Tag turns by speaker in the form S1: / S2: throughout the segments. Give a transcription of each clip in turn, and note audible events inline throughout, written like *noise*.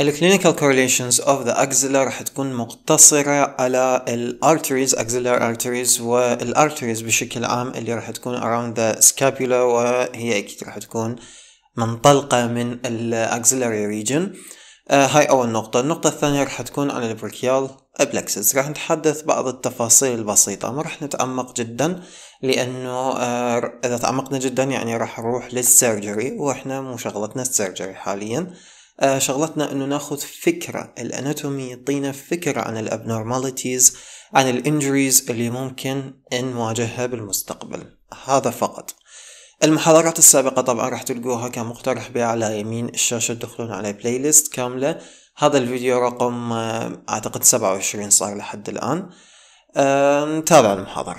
S1: الكلينيكال correlations of the axilla راح تكون مقتصرة على ال arteries axillary arteries وال arteries بشكل عام اللي راح تكون around the scapula وهي أكيد راح تكون منطلقة من ال axillary region آه هاي أول نقطة النقطة الثانية راح تكون عن البركيال بلكسس راح نتحدث بعض التفاصيل البسيطة ما راح نتعمق جدا لأنه آه إذا تعمقنا جدا يعني راح نروح للسيرجري وإحنا مو شغلتنا السيرجري حاليا آه شغلتنا انه ناخذ فكره الاناتومي يعطينا فكره عن الابنورماليتيز عن الانجريز اللي ممكن نواجهها بالمستقبل هذا فقط المحاضرات السابقة طبعا راح تلقوها كمقترح على يمين الشاشة تدخلون على بلاي ليست كاملة هذا الفيديو رقم آه، أعتقد 27 صار لحد الآن آه، تابع المحاضرة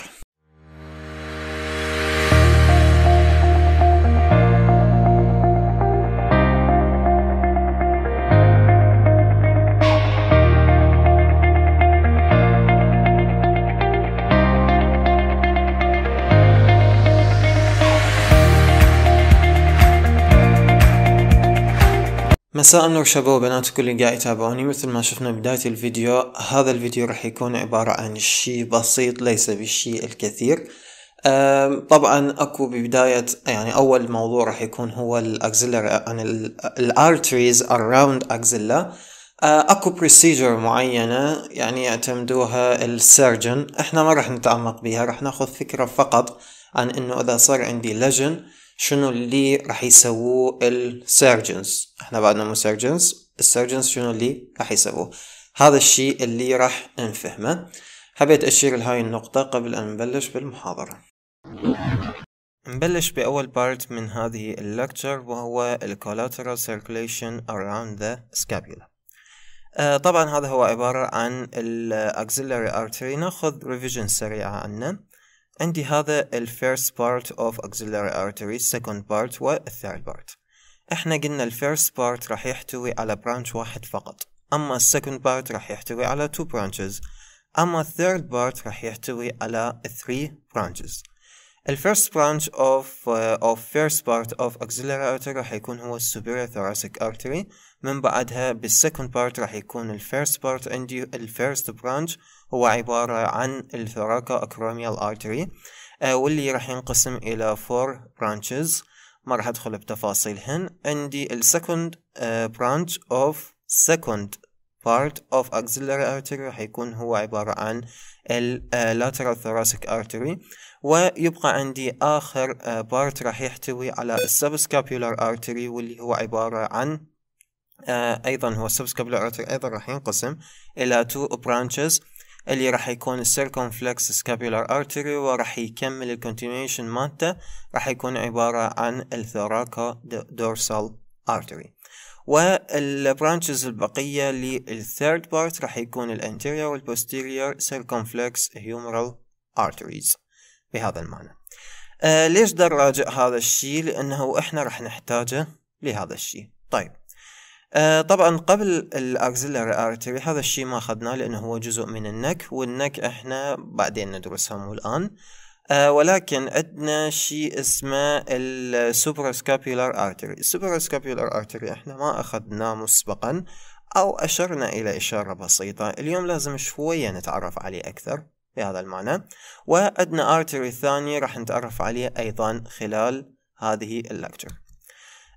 S1: مساء النور شباب وبنات كل اللي قاعد يتابعوني مثل ما شفنا بداية الفيديو هذا الفيديو راح يكون عبارة عن شيء بسيط ليس بالشيء الكثير طبعا اكو ببداية يعني اول موضوع راح يكون هو الاكزيلر عن الارتريز اراوند اكزيلا اكو بروسيجر معينة يعني يعتمدوها السيرجن احنا ما راح نتعمق بها راح ناخذ فكرة فقط عن انه اذا صار عندي لجن شنو اللي راح يسووه السيرجنز احنا بعدنا مو سيرجنز السيرجنز شنو اللي راح يسووه هذا الشيء اللي راح نفهمه حبيت أشير لهاي النقطة قبل أن نبلش بالمحاضرة نبلش بأول بارت من هذه اللكتشر وهو الكولاترال Collateral Circulation Around the Scapula آه، طبعا هذا هو عبارة عن الاكسيلري Axillary Artery ناخذ ريفيجن سريعة عنه عندي هذا ال first part of axillary artery second part و third part احنا قلنا ال first part راح يحتوي على branch واحد فقط اما ال second part راح يحتوي على two branches اما ال third part راح يحتوي على three branches ال first branch of uh, of first part of axillary artery راح يكون هو superior thoracic artery من بعدها second part راح يكون ال first part عندي ال first branch هو عبارة عن الثراكة acromial artery uh, واللي راح ينقسم إلى four branches ما راح أدخل بتفاصيلهن عندي ال second uh, branch of second part of axillary artery راح يكون هو عبارة عن ال lateral thoracic artery ويبقى عندي آخر بارت آه، راح يحتوي على السبسكابيولار ارتري واللي هو عبارة عن آه، أيضا هو السبسكابيولار ارتري أيضا راح ينقسم إلى تو برانشز اللي راح يكون السيركونفلكس سكابيولار ارتري وراح يكمل الكونتينيشن مالته راح يكون عبارة عن الثوراكو دورسال ارتري والبرانشز البقية للثيرد بارت راح يكون الانتيريور والبوستيريور سيركونفلكس هيومرال ارتريز بهذا المعنى آه ليش بدنا هذا الشيء لانه احنا رح نحتاجه لهذا الشيء طيب آه طبعا قبل الاكزيلاري ارتري هذا الشيء ما اخذناه لانه هو جزء من النك والنك احنا بعدين ندرسها مو الان آه ولكن عندنا شيء اسمه السوبراسكابيولار ارتري السوبراسكابيولار ارتري احنا ما اخذناه مسبقا او اشرنا الى اشاره بسيطه اليوم لازم شويه نتعرف عليه اكثر بهذا المعنى وأدنى ارتري الثاني راح نتعرف عليه أيضا خلال هذه اللكتشر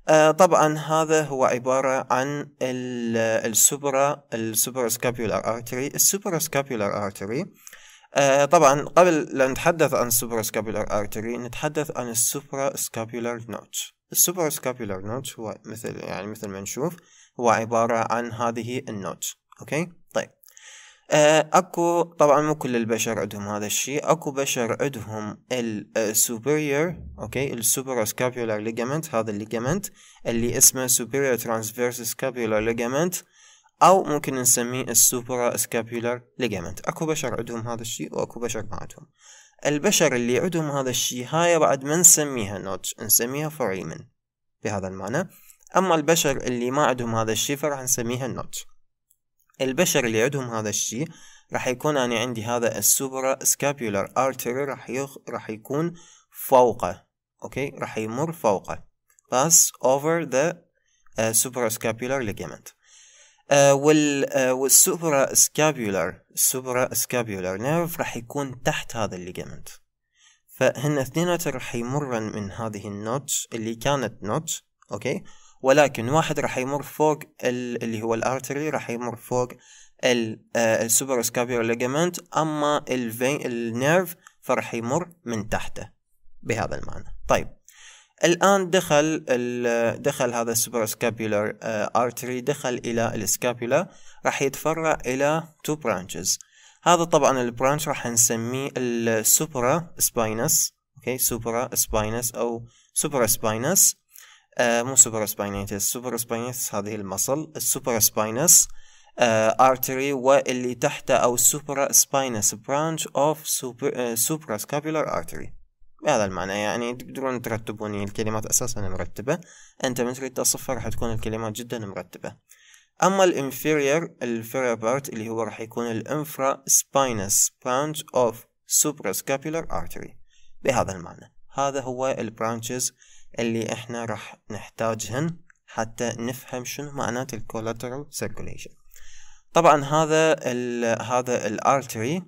S1: آه طبعا هذا هو عبارة عن السوبرا السوبرا سكابيولار ارتري السوبرا سكابيولار ارتري آه طبعا قبل لا نتحدث عن السوبرا سكابيولار ارتري نتحدث عن السوبرا سكابيولار نوت السوبرا سكابيولار نوت هو مثل يعني مثل ما نشوف هو عبارة عن هذه النوت اوكي طيب آه، اكو طبعا مو كل البشر عندهم هذا الشيء اكو بشر عندهم السوبريور آه، اوكي السوبر سكابيولار ليجامنت هذا الليجامنت اللي اسمه سوبريور ترانسفيرس سكابيولار ليجامنت او ممكن نسميه السوبرا سكابيولار ليجامنت اكو بشر عندهم هذا الشيء واكو بشر ما عندهم البشر اللي عندهم هذا الشيء هاي بعد ما نسميها نوتش نسميها فوريمن بهذا المعنى اما البشر اللي ما عندهم هذا الشيء فراح نسميها نوتش البشر اللي عندهم هذا الشيء راح يكون أنا عندي هذا السوبرا سكابيولار ارتري راح يخ... راح يكون فوقه أوكي راح يمر فوقه باس اوفر ذا سوبرا سكابيولار ليجمنت وال آه، والسوبرا سكابيولار السوبرا سكابيولار نيرف راح يكون تحت هذا الليجمنت فهن اثنيناتهم راح يمرن من هذه النوتش اللي كانت نوتش اوكي ولكن واحد راح يمر فوق اللي هو الارتري راح يمر فوق آه، السوبر سكابيولار ليجمنت اما الفين النيرف فراح يمر من تحته بهذا المعنى طيب الان دخل دخل هذا السوبر سكابيولار آه، ارتري دخل الى السكابيولا راح يتفرع الى تو برانشز هذا طبعا البرانش راح نسميه السوبرا سباينس اوكي سوبرا سباينس او سوبرا سباينس آه مو سوبر سباينيتس سوبر سباينيتس هذه المصل السوبر سباينس ارتري آه، واللي تحته او السوبرا سباينس برانش اوف سوبر سوبر سكابيولار ارتري بهذا المعنى يعني تقدرون ترتبون الكلمات اساسا مرتبه انت من تريد تصفها راح تكون الكلمات جدا مرتبه اما الانفيرير الفيرير بارت اللي هو راح يكون الانفرا سباينس برانش اوف سوبر سكابيولار ارتري بهذا المعنى هذا هو البرانشز اللي احنا راح نحتاجهن حتى نفهم شنو معنات الكولاترال سيركوليشن طبعا هذا ال هذا الارتري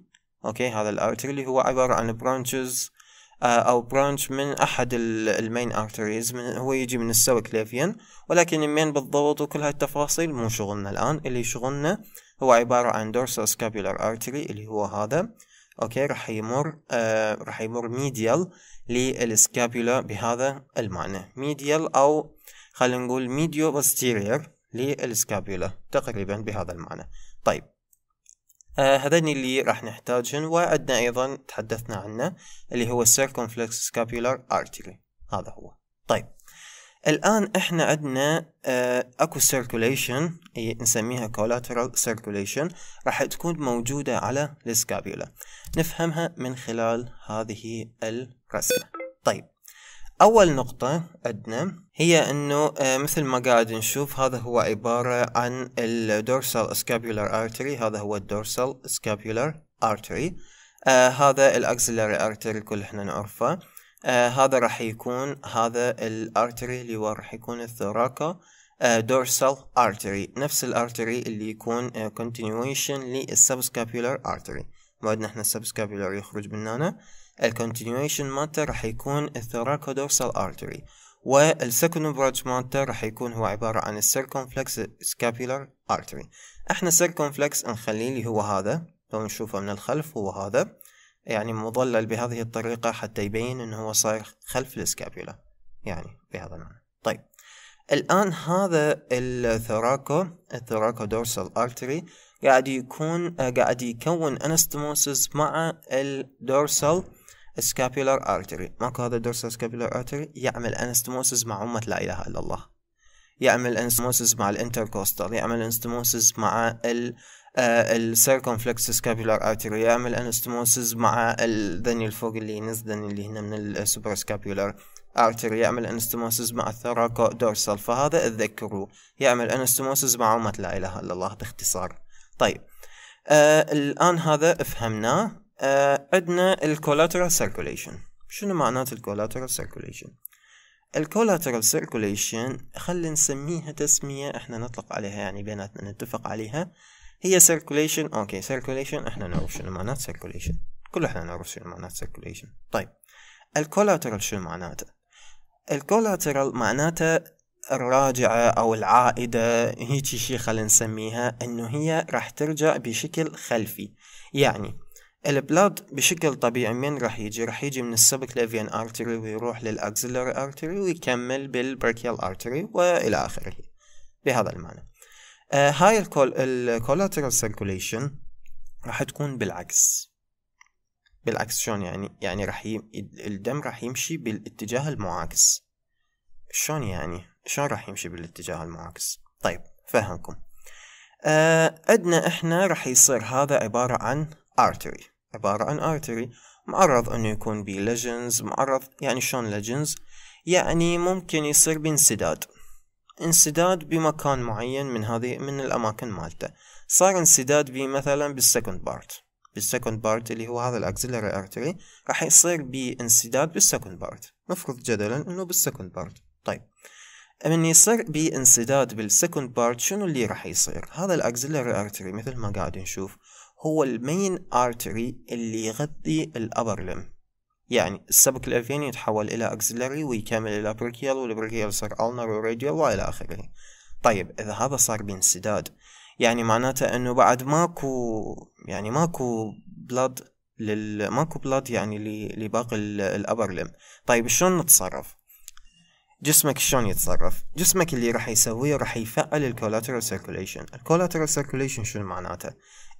S1: اوكي هذا الارتري اللي هو عبارة عن برانشز آه، او برانش من احد المين ارتريز من هو يجي من السوي كليفيان ولكن المين بالضبط وكل هاي التفاصيل مو شغلنا الان اللي شغلنا هو عبارة عن dorsal scapular artery اللي هو هذا اوكي راح يمر آه راح يمر ميديال للسكابيولا بهذا المعنى ميديال او خلينا نقول ميديو بوستيرير للسكابيولا تقريبا بهذا المعنى طيب آه هذين اللي راح نحتاجهن وعندنا ايضا تحدثنا عنه اللي هو circumflex scapular artery هذا هو طيب الان احنا عندنا آه اكو circulation إيه، نسميها collateral circulation راح تكون موجودة على السكابيولا نفهمها من خلال هذه الرسمة طيب أول نقطة عندنا هي أنه آه، مثل ما قاعد نشوف هذا هو عبارة عن الدورسال اسكابيولار ارتري هذا هو الدورسال اسكابيولار ارتري آه هذا الاكسلري ارتري كل احنا نعرفه آه هذا راح يكون هذا الارتري اللي هو راح يكون الثوراكا دورسال ارتري نفس الارتري اللي يكون كونتينيويشن للسبسكابيولار ارتري موعدنا احنا السبسكابيولار يخرج من هنا الكونتينيويشن مالته راح يكون الثوراكودورسال ارتري والسكند برانج مالته راح يكون هو عبارة عن السيركونفلكس سكابيولار ارتري احنا السيركونفلكس نخليه اللي هو هذا لو نشوفه من الخلف هو هذا يعني مظلل بهذه الطريقة حتى يبين انه هو صاير خلف السكابيولا يعني بهذا المعنى طيب الآن هذا الثراكو الثراكو دورسال ارتري قاعد يكون آه، قاعد يكون انستموسز مع الدورسال سكابيولار ارتري ماكو هذا الدورسال سكابيولار ارتري يعمل انستموسز مع أمة لا إله إلا الله يعمل انستموسز مع الانتركوستال يعمل انستموسز مع ال السيركونفلكس سكابيولار ارتري يعمل انستموسز مع الذني الفوق اللي ينزدن اللي هنا من السوبر سكابيولار ارتري يعمل انستموسز مع الثراكو دورسال فهذا اتذكروه يعمل انستموسز مع أمة لا إله إلا الله باختصار طيب آه الآن هذا فهمناه آه عندنا الكولاترال سيركوليشن شنو معناته الكولاترال سيركوليشن الكولاترال سيركوليشن خلي نسميها تسمية احنا نطلق عليها يعني بيناتنا نتفق عليها هي سيركوليشن اوكي سيركوليشن احنا نعرف شنو معنات سيركوليشن كل احنا نعرف شنو معنات سيركوليشن طيب الكولاترال شنو معناته الكولاترال معناته الراجعة أو العائدة هيجي شي خلينا نسميها أنه هي راح ترجع بشكل خلفي يعني البلاد بشكل طبيعي من راح يجي راح يجي من السبكلافيان ارتري ويروح للاكسلري ارتري ويكمل بالبركيال ارتري والى اخره بهذا المعنى آه هاي الكولاترال سيركوليشن راح تكون بالعكس بالعكس شلون يعني يعني راح الدم راح يمشي بالاتجاه المعاكس شلون يعني شلون راح يمشي بالاتجاه المعاكس طيب فهمكم آه، عندنا آه احنا راح يصير هذا عبارة عن artery عبارة عن artery معرض انه يكون بي legends معرض يعني شلون legends يعني ممكن يصير بانسداد انسداد بمكان معين من هذه من الاماكن مالته صار انسداد بي مثلا بالسكند بارت بالسكند بارت اللي هو هذا الاكسلري ارتري راح يصير بانسداد بالسكند بارت نفرض جدلا انه بالسكند بارت طيب من يصير بانسداد بالسكند بارت شنو اللي راح يصير هذا الاكزيلري ارتري مثل ما قاعد نشوف هو المين ارتري اللي يغذي الابر لم يعني السبك الافيني يتحول الى اكزيلري ويكمل الى بريكيال والبريكيال يصير النر وراديال والى اخره طيب اذا هذا صار بانسداد يعني معناته انه بعد ماكو يعني ماكو بلاد لل ماكو بلاد يعني لباقي الابر لم طيب شلون نتصرف جسمك شلون يتصرف جسمك اللي راح يسويه راح يفعل الكولاترال سيركوليشن الكولاترال سيركوليشن شنو معناته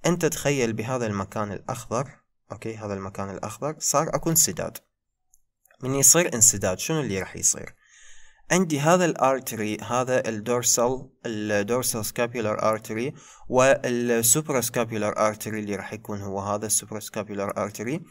S1: انت تخيل بهذا المكان الاخضر اوكي هذا المكان الاخضر صار اكو انسداد من يصير انسداد شنو اللي راح يصير عندي هذا الارتري هذا الدورسال الدورسال سكابيولار ارتري والسوبرا سكابيولار ارتري اللي راح يكون هو هذا السوبرا سكابيولار ارتري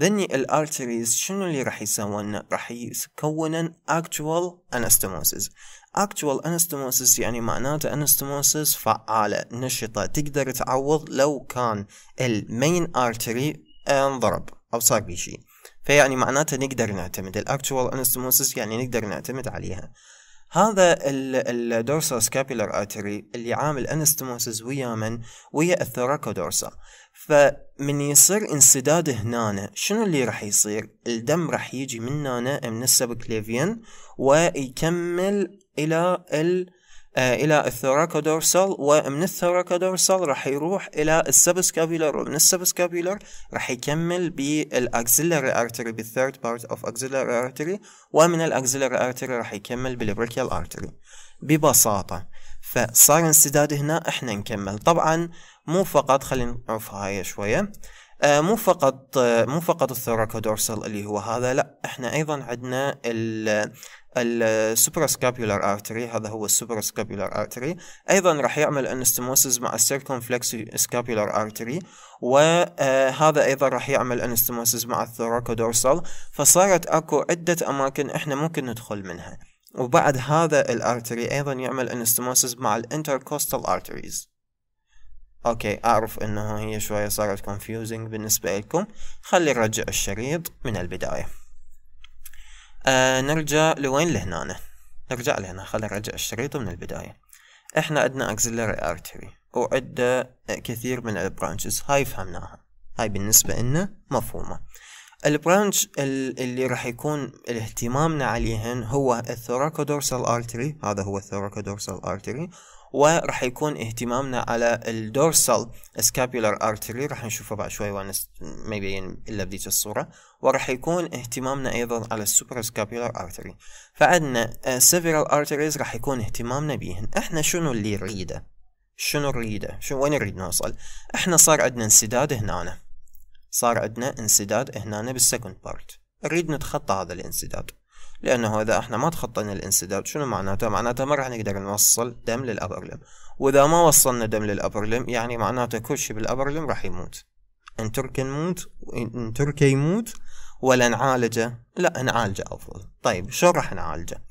S1: ذني الارتريز شنو اللي راح يسوون راح يكونن actual anastomosis actual anastomosis يعني معناته anastomosis فعالة نشطة تقدر تعوض لو كان المين ارتري انضرب او صار بشي فيعني معناته نقدر نعتمد الاكتوال انستموسس يعني نقدر نعتمد عليها هذا الدورسا سكابيلر اتري اللي عامل انستموسز ويا من ويا الثوراكودورسا فمن يصير انسداد هنا شنو اللي راح يصير الدم راح يجي من هنا من السبكليفيان ويكمل الى ال آه، الى الثوراكودورسال ومن الثوراكودورسال راح يروح الى السبسكابيلر ومن السبسكابيلر راح يكمل بالاكسلري ارتري بالثيرد بارت اوف اكسلري ارتري ومن الاكسلري ارتري راح يكمل بالبريكيال ارتري ببساطة فصار انسداد هنا احنا نكمل طبعا مو فقط خلينا نعرف هاي شوية آه مو فقط آه مو فقط الثوراكودورسال اللي هو هذا لا احنا ايضا عندنا السوبراسكابيولار ارتري هذا هو السوبراسكابيولار ارتري ايضا راح يعمل انستموسز مع السيركمفلكس سكابيولار ارتري وهذا ايضا راح يعمل انستموسز مع الثوراكودورسال فصارت اكو عده اماكن احنا ممكن ندخل منها وبعد هذا الارتري ايضا يعمل انستموسز مع الانتركوستال ارتريز اوكي اعرف انه هي شويه صارت confusing بالنسبه لكم خلي نرجع الشريط من البدايه آه نرجع لوين لهنا نرجع لهنا خلينا نرجع الشريط من البداية احنا عندنا اكزيلاري ارتري وعدة كثير من البرانشز هاي فهمناها هاي بالنسبة لنا مفهومة البرانش اللي راح يكون اهتمامنا عليهن هو الثوراكودورسال ارتري هذا هو الثوراكودورسال ارتري وراح يكون اهتمامنا على الدورسال سكابيولار ارتري راح نشوفه بعد شوي وانا ما يبين يعني الا بذيك الصوره وراح يكون اهتمامنا ايضا على السوبر سكابيولار ارتري فعندنا سيفيرال آه، ارتريز راح يكون اهتمامنا بيهن احنا شنو اللي نريده شنو نريده شنو وين نريد نوصل احنا صار عندنا انسداد هنا صار عندنا انسداد هنا بالسكند بارت نريد نتخطى هذا الانسداد لأنه إذا إحنا ما تخطينا الانسداد شنو معناته؟ معناته ما راح نقدر نوصل دم للابرلم، وإذا ما وصلنا دم للابرلم يعني معناته كل شيء بالابرلم راح يموت إن ترك نموت إن ترك يموت ولا نعالجه لا نعالجه أفضل طيب شو راح نعالجه؟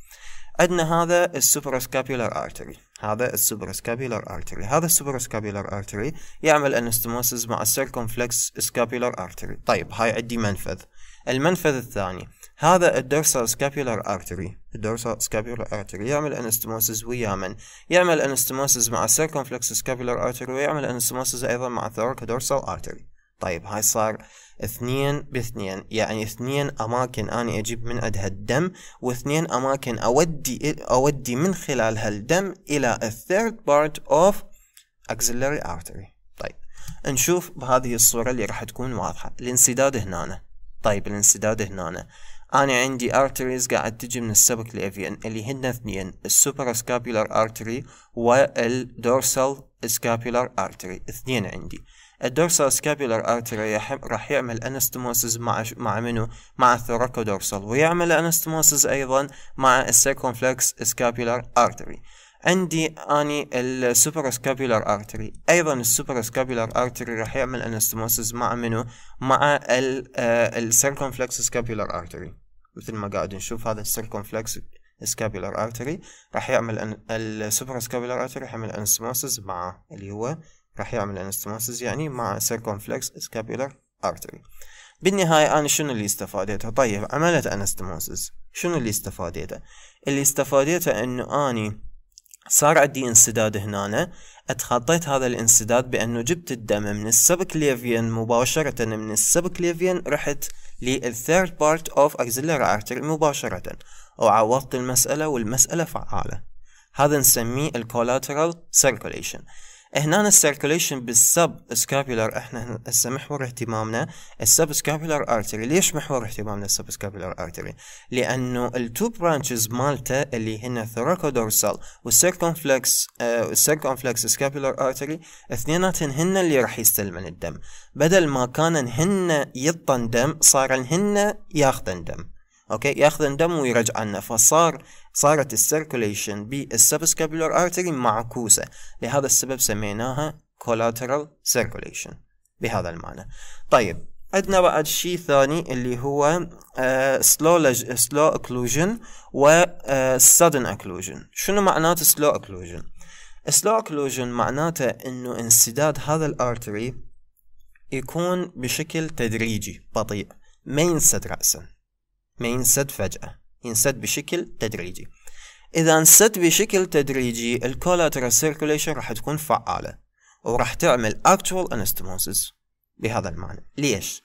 S1: عندنا هذا السوبراسكابيولار ارتري هذا السوبراسكابيولار ارتري هذا السوبراسكابيولار ارتري يعمل انستموسز مع السيركمفلكس سكابيولار ارتري طيب هاي عندي منفذ المنفذ الثاني هذا الدورسال سكابيولار ارتري الدورسال سكابيولار ارتري يعمل انستموسز ويا من يعمل انستموسز مع السيركمفلكس سكابيولار ارتري ويعمل انستموسز ايضا مع الثوركودورسال ارتري طيب هاي صار اثنين باثنين يعني اثنين اماكن اني اجيب من عندها الدم واثنين اماكن اودي اودي من خلال هالدم الى الثيرد بارت اوف اكسلري ارتري طيب نشوف بهذه الصورة اللي راح تكون واضحة الانسداد هنا طيب الانسداد هنا أنا عندي أرتريز قاعد تجي من السبك الأفين اللي هن اثنين السوبر سكابيولار أرتري والدورسال سكابيولار أرتري اثنين عندي الدورسال سكابيولار أرتري راح يعمل أنستموسز مع مع منو؟ مع الثوراكودورسال ويعمل أنستموسز أيضا مع السيركونفلكس سكابيولار أرتري عندي اني السوبر السوبراسكابيولار ارتري ايضا السوبر السوبراسكابيولار ارتري راح يعمل انستموسز مع منو مع السيركمفلكس سكابيولار ارتري مثل ما قاعد نشوف هذا السيركونفلكس سكابيولار ارتري راح يعمل أن... السوبر سكابيولار ارتري يعمل انستموسس مع اللي هو راح يعمل انستموسس يعني مع سيركونفلكس سكابيولار ارتري بالنهاية أنا شنو اللي استفاديته طيب عملت أنستموسس شنو اللي استفاديته اللي استفاديته أنه أني صار عندي انسداد هنا اتخطيت هذا الانسداد بانه جبت الدم من ليفين مباشرة من ليفين رحت للثيرد بارت اوف اكزيلر ارتري مباشرة وعوضت المسألة والمسألة فعالة هذا نسميه الكولاترال circulation هنا السيركوليشن بالسب سكابيولار احنا هسه محور اهتمامنا السب سكابيولار ارتري ليش محور اهتمامنا السب سكابيولار ارتري لانه التو برانشز مالته اللي هن ثوراكودورسال والسيركونفلكس آه السيركونفلكس سكابيولار ارتري اثنيناتهن هن اللي راح يستلمن الدم بدل ما كانن هن يطن دم صارن هن ياخذن دم اوكي ياخذ الدم ويرجع لنا فصار صارت السيركوليشن بالسبسكابولار ارتري معكوسه لهذا السبب سميناها collateral circulation بهذا المعنى طيب عندنا بعد شيء ثاني اللي هو سلو سلو اكلوجن و آه، sudden اكلوجن شنو معناته سلو اكلوجن سلو اكلوجن معناته انه انسداد هذا الارتري يكون بشكل تدريجي بطيء ما ينسد رأسا ما ينسد فجأة ينسد بشكل تدريجي إذا انسد بشكل تدريجي الكولاترال سيركوليشن راح تكون فعالة وراح تعمل actual anastomosis بهذا المعنى ليش؟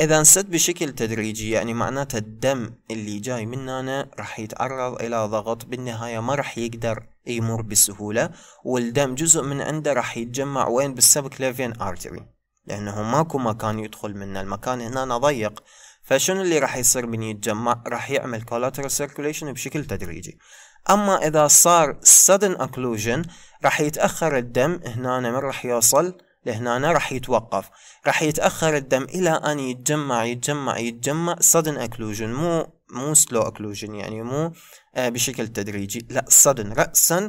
S1: إذا انسد بشكل تدريجي يعني معناته الدم اللي جاي من هنا راح يتعرض إلى ضغط بالنهاية ما راح يقدر يمر بسهولة والدم جزء من عنده راح يتجمع وين بالسبكليفيان ارتري لأنه ماكو مكان يدخل منه المكان هنا ضيق فشنو اللي راح يصير من يتجمع راح يعمل collateral circulation بشكل تدريجي اما اذا صار sudden occlusion راح يتاخر الدم هنا من راح يوصل لهنا راح يتوقف راح يتاخر الدم الى ان يتجمع يتجمع يتجمع sudden occlusion مو مو slow occlusion يعني مو آه، بشكل تدريجي لا sudden رأسا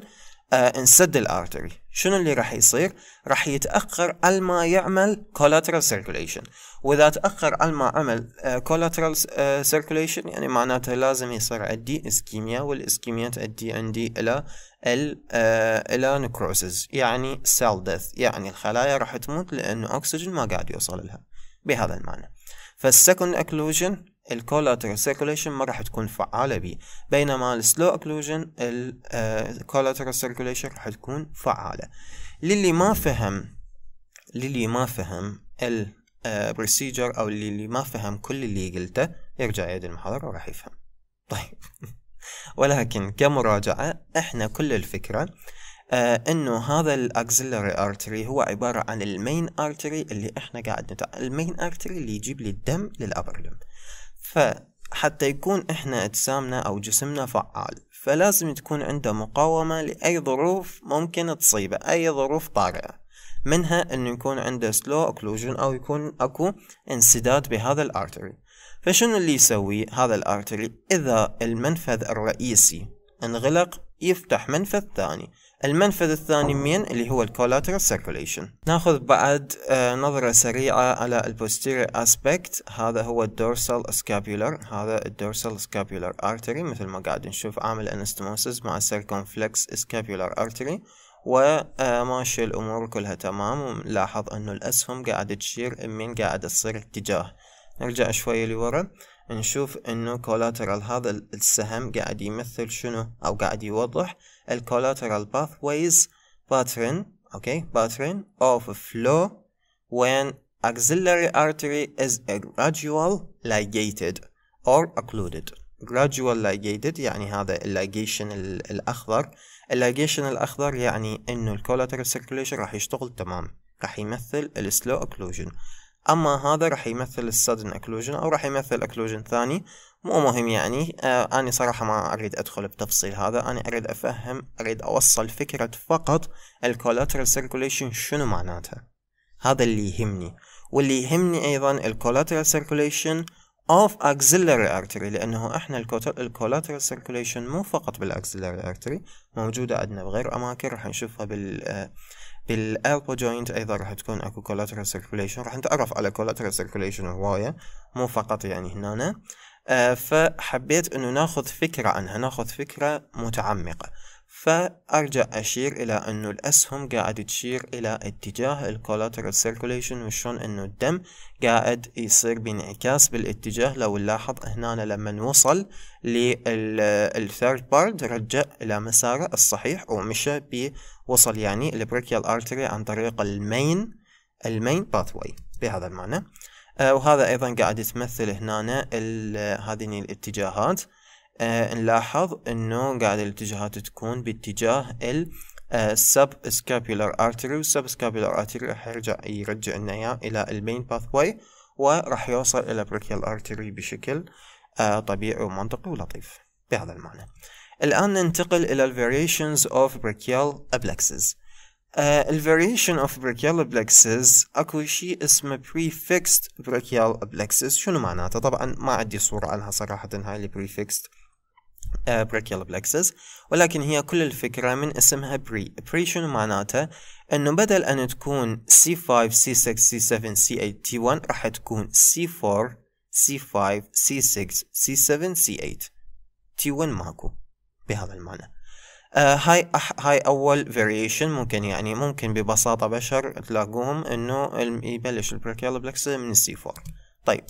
S1: انسد آه، الارتري شنو اللي راح يصير؟ راح يتأخر على ما يعمل collateral circulation وإذا تأخر على ما عمل آه، collateral آه، circulation يعني معناته لازم يصير عندي اسكيميا والاسكيميا تؤدي عندي إلى ال آه، إلى نكروسز يعني cell death يعني الخلايا راح تموت لأنه أكسجين ما قاعد يوصل لها بهذا المعنى فالسكند اكلوجن الكولاتر سيركوليشن ما راح تكون فعالة بيه بينما السلو اكلوجن الكولاتر سيركوليشن راح تكون فعالة للي ما فهم للي ما فهم البروسيجر آه، او للي ما فهم كل اللي قلته يرجع يعيد المحاضرة وراح يفهم *laughs* طيب ولكن كمراجعة احنا كل الفكرة آه انه هذا الاكسلري ارتري هو عبارة عن المين ارتري اللي احنا قاعد نتع... المين ارتري اللي يجيب لي الدم للابرلم فحتى يكون إحنا أجسامنا أو جسمنا فعال فلازم تكون عنده مقاومة لأي ظروف ممكن تصيبه أي ظروف طارئة منها انه يكون عنده سلو اوكلوجن او يكون اكو انسداد بهذا الارتري فشنو اللي يسوي هذا الارتري اذا المنفذ الرئيسي انغلق يفتح منفذ ثاني المنفذ الثاني من اللي هو collateral circulation ناخذ بعد آه، نظرة سريعة على posterior aspect هذا هو dorsal scapular هذا dorsal scapular artery مثل ما قاعد نشوف عامل anastomosis مع circumflex scapular artery وماشي آه، الامور كلها تمام ونلاحظ انه الاسهم قاعد تشير من قاعد تصير اتجاه نرجع شوية لورا نشوف انه collateral هذا السهم قاعد يمثل شنو او قاعد يوضح ال collateral pathways pattern okay pattern of flow when axillary artery is a gradual ligated or occluded gradual ligated يعني هذا ال ligation الأخضر ال ligation الأخضر يعني إنه collateral circulation راح يشتغل تمام راح يمثل ال slow occlusion أما هذا راح يمثل ال sudden occlusion أو راح يمثل occlusion ثاني مو مهم يعني آه أنا صراحة ما أريد أدخل بتفصيل هذا أنا أريد أفهم أريد أوصل فكرة فقط الكولاترال سيركوليشن شنو معناتها هذا اللي يهمني واللي يهمني أيضا الكولاترال سيركوليشن اوف اكسلري ارتري لانه احنا الكولاترال سيركوليشن مو فقط بالاكسلري ارتري موجوده عندنا بغير اماكن راح نشوفها بال آه، بالالبو جوينت ايضا راح تكون اكو كولاترال سيركوليشن راح نتعرف على كولاترال سيركوليشن هوايه مو فقط يعني هنا فحبيت أنه ناخذ فكرة عنها ناخذ فكرة متعمقة فأرجع أشير إلى أنه الأسهم قاعد تشير إلى اتجاه collateral circulation وشون أنه الدم قاعد يصير بانعكاس بالاتجاه لو نلاحظ هنا لما نوصل للثيرد بارد رجع إلى مساره الصحيح ومشى بوصل يعني البريكيال artery عن طريق المين المين باثواي بهذا المعنى آه، وهذا ايضا قاعد يتمثل هنا هذه الاتجاهات آه، نلاحظ انه قاعد الاتجاهات تكون باتجاه ال آه، sub scapular artery sub scapular artery راح يرجع يرجع لنا اياه الى pathway و وراح يوصل الى بريكيال artery بشكل طبيعي ومنطقي ولطيف بهذا المعنى الان ننتقل الى ال variations of brachial applexes آه، الفاريشن اوف brachial plexus اكو شيء اسمه prefixed brachial plexus شنو معناته طبعا ما عندي صورة عنها صراحة هاي اللي prefixed آه، brachial plexus ولكن هي كل الفكرة من اسمها pre pre شنو معناته انه بدل ان تكون C5 C6 C7 C8 T1 راح تكون C4 C5 C6 C7 C8 T1 ماكو بهذا المعنى آه هاي أح هاي اول فاريشن ممكن يعني ممكن ببساطة بشر تلاقوهم انه يبلش البريكيال بلكس من السي 4 طيب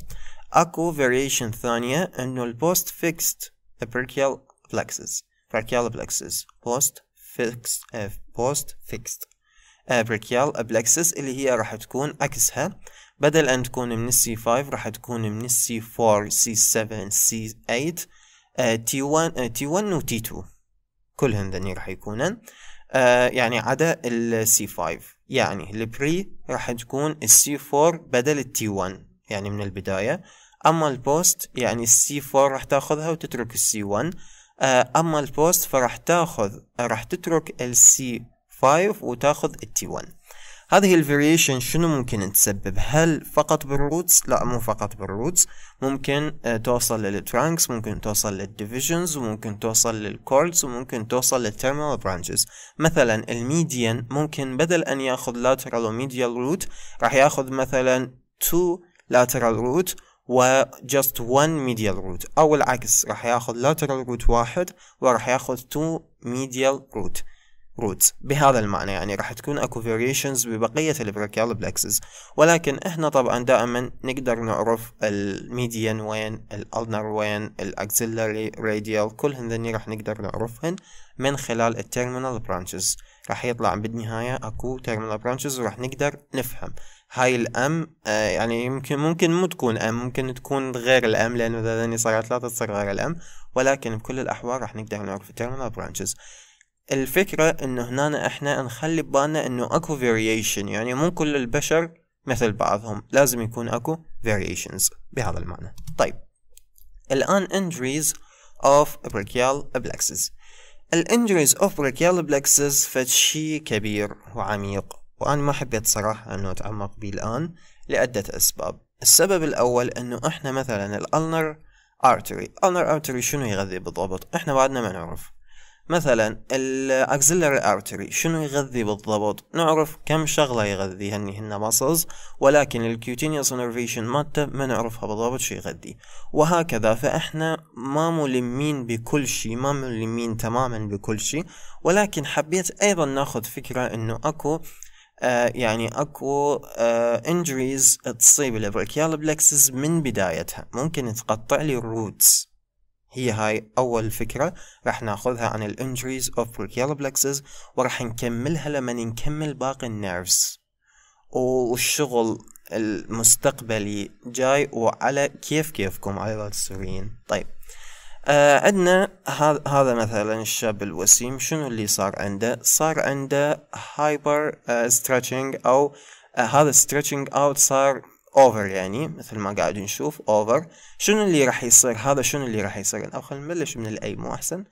S1: اكو فاريشن ثانية انه البوست فيكست البريكيال بلكسز بريكيال بلكسز بوست fixed uh, post fixed uh, brachial آه، آه، اللي هي راح تكون عكسها بدل أن تكون من السي 5 راح تكون من السي 4 سي 7 سي 8 تي 1 تي 1 و تي 2 كلهن ذني راح يكونن آه يعني عدا c 5 يعني البري راح تكون c 4 بدل t 1 يعني من البداية أما البوست يعني c 4 راح تاخذها وتترك c 1 آه أما البوست فراح تاخذ راح تترك c 5 وتاخذ t 1 هذه الفاريشن شنو ممكن تسبب هل فقط بالروتس لا مو فقط بالروتس ممكن آه، توصل للترانكس ممكن توصل للديفيجنز وممكن توصل للكوردز وممكن توصل للتيرمينال برانشز مثلا الميديان ممكن بدل ان ياخذ lateral وميديال روت راح ياخذ مثلا تو lateral root و just one medial root او العكس راح ياخذ lateral root واحد وراح ياخذ two medial root روتس بهذا المعنى يعني راح تكون اكو فاريشنز ببقية البريكيال بلكسز ولكن احنا طبعا دائما نقدر نعرف الميديان وين الالنر وين الاكسلري راديال كل هذني راح نقدر نعرفهن من خلال التيرمينال برانشز راح يطلع بالنهاية اكو تيرمينال برانشز وراح نقدر نفهم هاي الام آه، يعني يمكن ممكن مو تكون ام ممكن تكون غير الام لانه اذا صارت لا تصير غير الام ولكن بكل الاحوال راح نقدر نعرف التيرمينال برانشز الفكرة انه هنا احنا نخلي ببالنا انه اكو variation يعني مو كل البشر مثل بعضهم لازم يكون اكو variations بهذا المعنى طيب الان injuries of brachial plexus ال injuries of brachial plexus فشي كبير وعميق وانا ما حبيت صراحة انه اتعمق بيه الان لعدة اسباب السبب الاول انه احنا مثلا الالنر ارتري الالنر ارتري شنو يغذي بالضبط احنا بعدنا ما نعرف مثلا الاكسلري ارتري شنو يغذي بالضبط نعرف كم شغله يغذيها هني هن ماسلز ولكن الكيوتينيوس نرفيشن مات ما نعرفها بالضبط شو يغذي وهكذا فاحنا ما ملمين بكل شيء ما ملمين تماما بكل شيء ولكن حبيت ايضا ناخذ فكره انه اكو آه يعني اكو انجريز آه تصيب البريكيال بلكسز من بدايتها ممكن تقطع لي الروتس هي هاي أول فكرة راح ناخذها عن الانجريز اوف brachial plexus وراح نكملها لما نكمل باقي النيرفز والشغل المستقبلي جاي وعلى كيف كيفكم على السوريين طيب آه عندنا هذا مثلا الشاب الوسيم شنو اللي صار عنده صار عنده هايبر آه، ستريتشنج او آه هذا stretching اوت صار اوفر يعني مثل ما قاعد نشوف اوفر شنو اللي راح يصير هذا شنو اللي راح يصير او خلينا نبلش من الاي مو احسن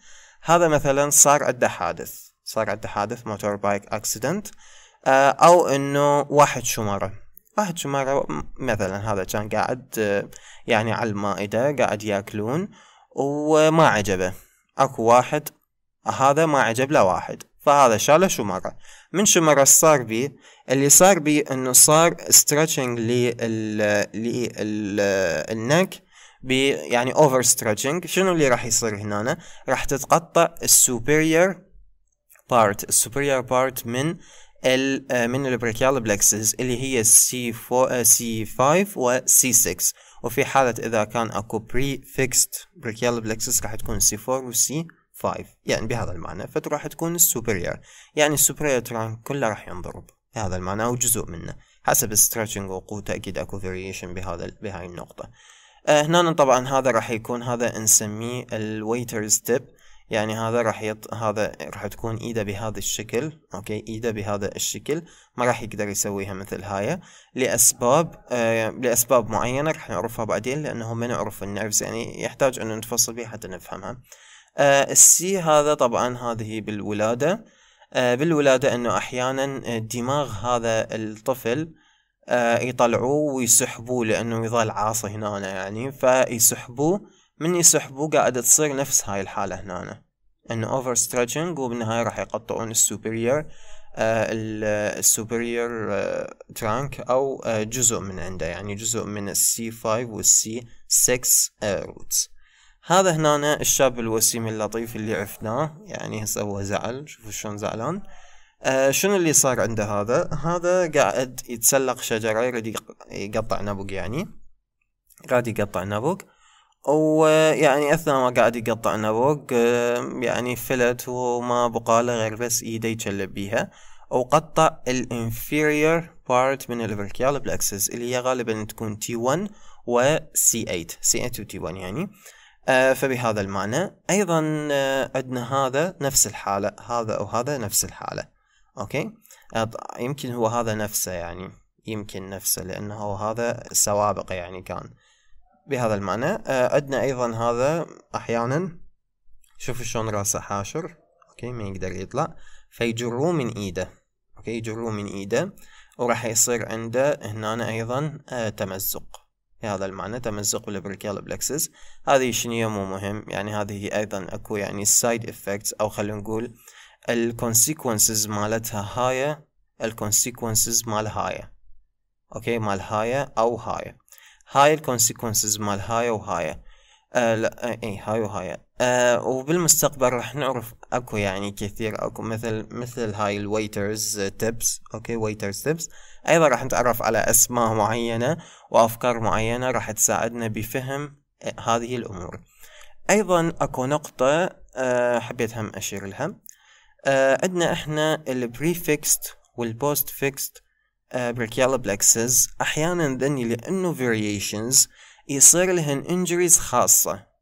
S1: هذا مثلا صار عنده حادث صار عنده حادث موتور بايك اكسيدنت او انه واحد شماره واحد شماره مثلا هذا كان قاعد آه، يعني على المائده قاعد ياكلون وما عجبه اكو واحد هذا ما عجب له واحد فهذا شاله شو مرة من شو مرة صار بي اللي صار بي انه صار ستريتشنج للنك بي يعني اوفر ستريتشنج شنو اللي راح يصير هنا راح تتقطع السوبريور بارت السوبريور بارت من ال من البريكيال بلكسز اللي هي سي 4 سي 5 وسي 6 وفي حالة إذا كان أكو بري فيكست بريكيال بلكسز راح تكون سي 4 وسي 5 يعني بهذا المعنى فتروح تكون السوبرير يعني السوبرير ترانك كله راح ينضرب بهذا المعنى أو جزء منه حسب الستريتشنج وقوته أكيد أكو فاريشن بهذا بهاي النقطة آه هنا طبعا هذا راح يكون هذا نسميه الويتر ستيب يعني هذا راح يط... هذا راح تكون ايده بهذا الشكل اوكي ايده بهذا الشكل ما راح يقدر يسويها مثل هاي لاسباب آه لاسباب معينه راح نعرفها بعدين لانه ما نعرف النيرفز يعني يحتاج انه نتفصل بيه حتى نفهمها آه، السي هذا طبعا هذه بالولادة آه، بالولادة انه احيانا آه، دماغ هذا الطفل يطلعوه ويسحبوه لانه يظل عاصي هنا يعني فيسحبوه من يسحبوه قاعدة تصير نفس هاي الحالة هنا انه اوفر ستريتشنج وبالنهاية راح يقطعون السوبريور السوبريور ترانك او جزء من عنده يعني جزء من السي 5 والسي 6 روتس هذا هنا الشاب الوسيم اللطيف اللي عفناه يعني هسه هو زعل شوفوا شلون زعلان آه شنو اللي صار عنده هذا هذا قاعد يتسلق شجرة يريد يقطع نبق يعني قاعد يقطع نبق ويعني أثناء ما قاعد يقطع نبق آه، يعني فلت وما بقاله غير بس إيده يجلب بيها وقطع الانفيريور بارت من الفركيال بلاكسس اللي هي غالبا تكون T1 و C8 C8 و T1 يعني آه، فبهذا المعنى أيضا آه، عندنا هذا نفس الحالة هذا أو هذا نفس الحالة أوكي آه، يمكن هو هذا نفسه يعني يمكن نفسه لأنه هو هذا سوابق يعني كان بهذا المعنى عندنا أيضا هذا أحيانا شوفوا شلون راسه حاشر أوكي ما يقدر يطلع فيجروا من إيده أوكي يجروا من إيده وراح يصير عنده هنا أيضا تمزق هذا المعنى تمزق بالبريكيال بلكسس هذه شنو مو مهم يعني هذه ايضا اكو يعني سايد افكتس او خلينا نقول الكونسيكونسز مالتها هاي الكونسيكونسز مال هاي اوكي مال هاي او هاي هاي الكونسيكونسز مال هاي وهاي آه لا اي هاي وهاي آه وبالمستقبل راح نعرف اكو يعني كثير اكو مثل مثل هاي الويترز تيبس اوكي ويترز تيبس ايضا راح نتعرف على اسماء معينة وافكار معينة راح تساعدنا بفهم آه، هذه الامور ايضا اكو نقطة آه حبيت هم اشير لها آه عندنا احنا البريفكست والبوست فيكست بريكيال بلكسز احيانا ذني لانه variations يصير لهن انجريز خاصة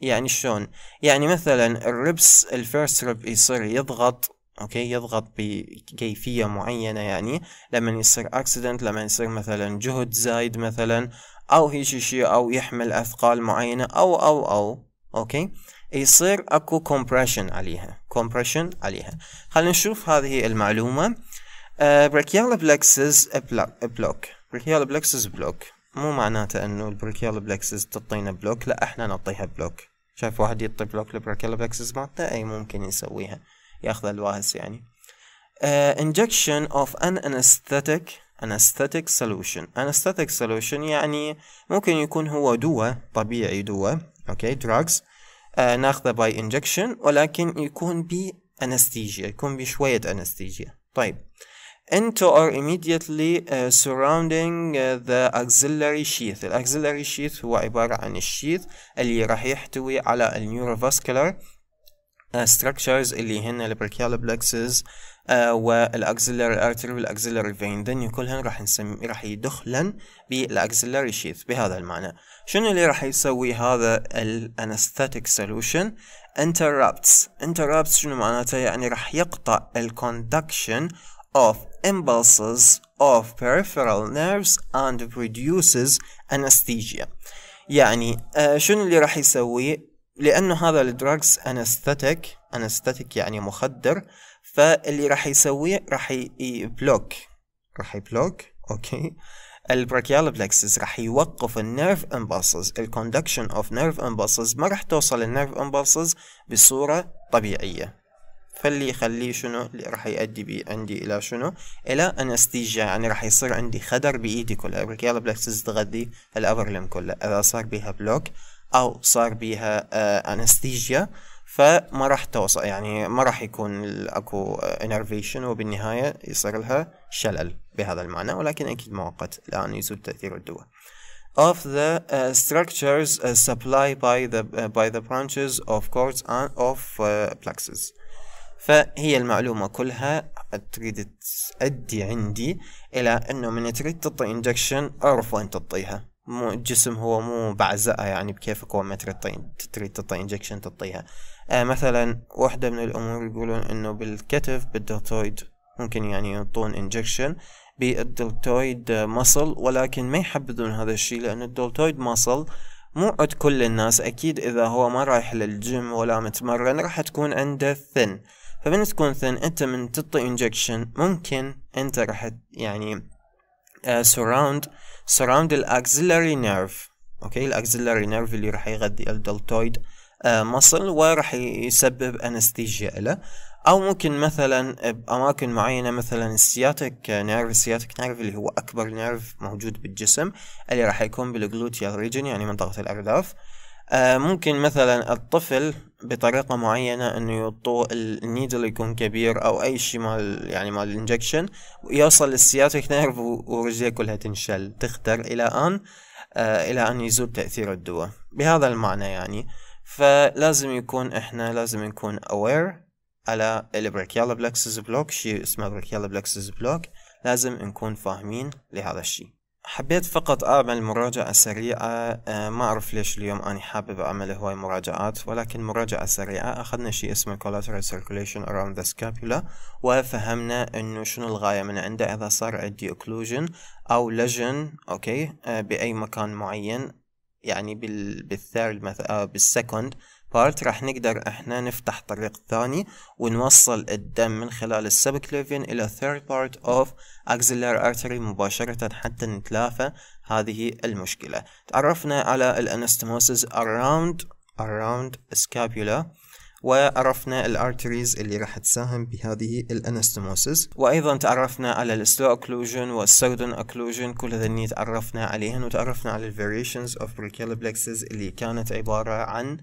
S1: يعني شلون يعني مثلا الربس الفيرست ريب يصير يضغط اوكي يضغط بكيفيه معينه يعني لما يصير اكسيدنت لما يصير مثلا جهد زايد مثلا او هيش شيء او يحمل اثقال معينه او او او اوكي يصير اكو كومبريشن عليها كومبريشن عليها خلينا نشوف هذه المعلومه بريكيال بلكسز بلوك بريكيال بلكسز بلوك مو معناته انه البريكيال بلكسز تعطينا بلوك لا احنا نعطيها بلوك شايف واحد يعطي بلوك للبريكيال بلكسز مالته اي ممكن يسويها ياخذ الواهس يعني انجكشن اوف ان انستاتيك انستاتيك سولوشن انستاتيك سولوشن يعني ممكن يكون هو دواء طبيعي دواء اوكي آه، دراجز ناخذه باي انجكشن ولكن يكون بي انستيجيا يكون بشوية انستيجيا طيب into or immediately uh, surrounding uh, the axillary sheath ال axillary sheath هو عبارة عن الشيث اللي راح يحتوي على neurovascular uh, structures اللي هن البركيال plexus والاكسلري ارتري والاكسلري فين ذن كلهن راح نسمي راح يدخلن بالاكسلري شيث بهذا المعنى شنو اللي راح يسوي هذا الانستاتيك سولوشن interrupts interrupts شنو معناته يعني راح يقطع الكوندكشن of impulses of peripheral nerves and produces anesthesia يعني آه، شنو اللي راح يسويه لأنه هذا الدراجز أنستاتيك أنستاتيك يعني مخدر فاللي راح يسويه راح يبلوك راح يبلوك أوكي البراكيال بلكسس راح يوقف النيرف امبلسز الكوندكشن اوف نيرف امبلسز ما راح توصل النيرف امبلسز بصوره طبيعيه فاللي يخليه شنو راح يؤدي بي عندي الى شنو الى انستيجيا يعني راح يصير عندي خدر بايدي كلها يقول يلا تغذي تستغذي الابر لم كله اذا صار بيها بلوك او صار بيها آه انستيجيا فما راح توصل يعني ما راح يكون اكو انرفيشن آه، وبالنهايه يصير لها شلل بهذا المعنى ولكن اكيد مؤقت الان يزول تاثير الدواء of the uh, structures uh, آه، supplied by the uh, by the branches of cords and of uh, plexus فهي المعلومة كلها تريد تؤدي عندي إلى أنه من تريد تعطي إنجكشن أعرف وين تعطيها مو الجسم هو مو بعزقها يعني بكيفك وين ما تريد تريد تعطي إنجكشن تعطيها آه مثلا واحدة من الأمور يقولون إنه بالكتف بالدلتويد ممكن يعني يعطون إنجكشن بالدلتويد مصل ولكن ما يحبذون هذا الشيء لأن الدلتويد مصل مو عد كل الناس أكيد إذا هو ما رايح للجيم ولا متمرن راح تكون عنده ثن فبالنسبة مثلا انت من تطي انجكشن ممكن انت راح يعني سراوند آه، سراوند الاكزيلاري نيرف اوكي الاكزيلاري نيرف اللي راح يغذي الدلتويد مصل آه، وراح يسبب انستيجيا له او ممكن مثلا باماكن معينه مثلا السياتيك نيرف السياتيك نيرف اللي هو اكبر نيرف موجود بالجسم اللي راح يكون بالجلوتيال ريجن يعني منطقه الارداف آه، ممكن مثلا الطفل بطريقة معينة انه يوطو النيدل يكون كبير او اي شي مال يعني مال الانجكشن يوصل للسياتيك نيرف ورجليه كلها تنشل تختر الى ان آه، الى ان يزول تأثير الدواء بهذا المعنى يعني فلازم يكون احنا لازم نكون اوير على البريكيالا بلاكسز بلوك شي اسمه بريكيالا بلاكسز بلوك لازم نكون فاهمين لهذا الشي حبيت فقط أعمل مراجعة سريعة آه، ما أعرف ليش اليوم أنا حابب أعمل هواي مراجعات ولكن مراجعة سريعة أخذنا شيء اسمه collateral circulation around the scapula وفهمنا أنه شنو الغاية من عنده إذا صار عندي occlusion أو lesion أوكي آه، بأي مكان معين يعني بالثيرد مثلا آه، بالسكند بارت راح نقدر احنا نفتح طريق ثاني ونوصل الدم من خلال السبكليفين الى ثيرد part of axillary artery مباشرة حتى نتلافى هذه المشكلة تعرفنا على الانستموسز around around scapula وعرفنا الارتريز اللي راح تساهم بهذه الانستموسز وايضا تعرفنا على السلو اوكلوجن والسودن اوكلوجن كل هذني تعرفنا عليهن وتعرفنا على الفاريشنز اوف بريكيال اللي كانت عبارة عن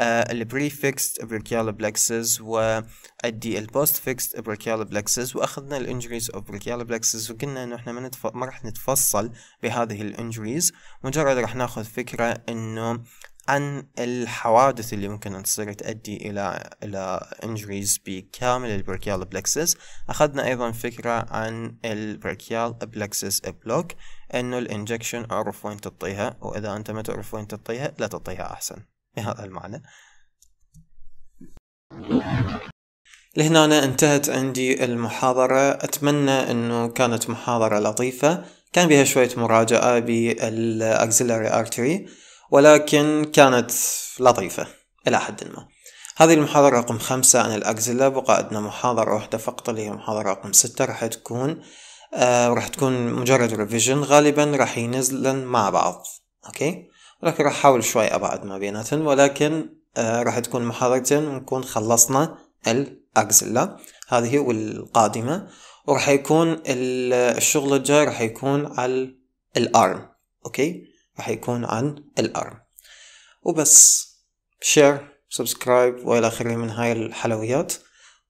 S1: آه، البريفكس brachial plexus والدي البوست فيكس brachial plexus واخذنا الانجريز اوف brachial plexus وقلنا انه احنا ما, نتف... ما راح نتفصل بهذه الانجريز مجرد راح ناخذ فكره انه عن الحوادث اللي ممكن أن تصير تؤدي إلى إلى injuries بكامل البركيال بلكسس أخذنا أيضا فكرة عن البركيال بلكسس بلوك إنه الانجكشن أعرف وين تطيها وإذا أنت ما تعرف وين تطيها لا تطيها أحسن بهذا *laughs* المعنى لهنا أنا انتهت عندي المحاضرة أتمنى أنه كانت محاضرة لطيفة كان بها شوية مراجعة بالأكسلري أرتري ولكن كانت لطيفة إلى حد ما هذه المحاضرة رقم خمسة عن الأكزيلا بقى عندنا محاضرة واحدة فقط اللي هي محاضرة رقم ستة راح تكون آه راح تكون مجرد ريفيجن غالبا راح ينزلن مع بعض أوكي لكن راح أحاول شوي أبعد ما بيناتهم ولكن آه، راح تكون محاضرتين ونكون خلصنا الأكسلا هذه والقادمة وراح يكون الشغل الجاي راح يكون على الأرم أوكي راح يكون عن الأرم وبس شير سبسكرايب وإلى آخره من هاي الحلويات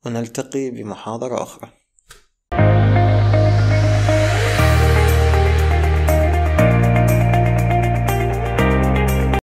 S1: ونلتقي بمحاضرة أخرى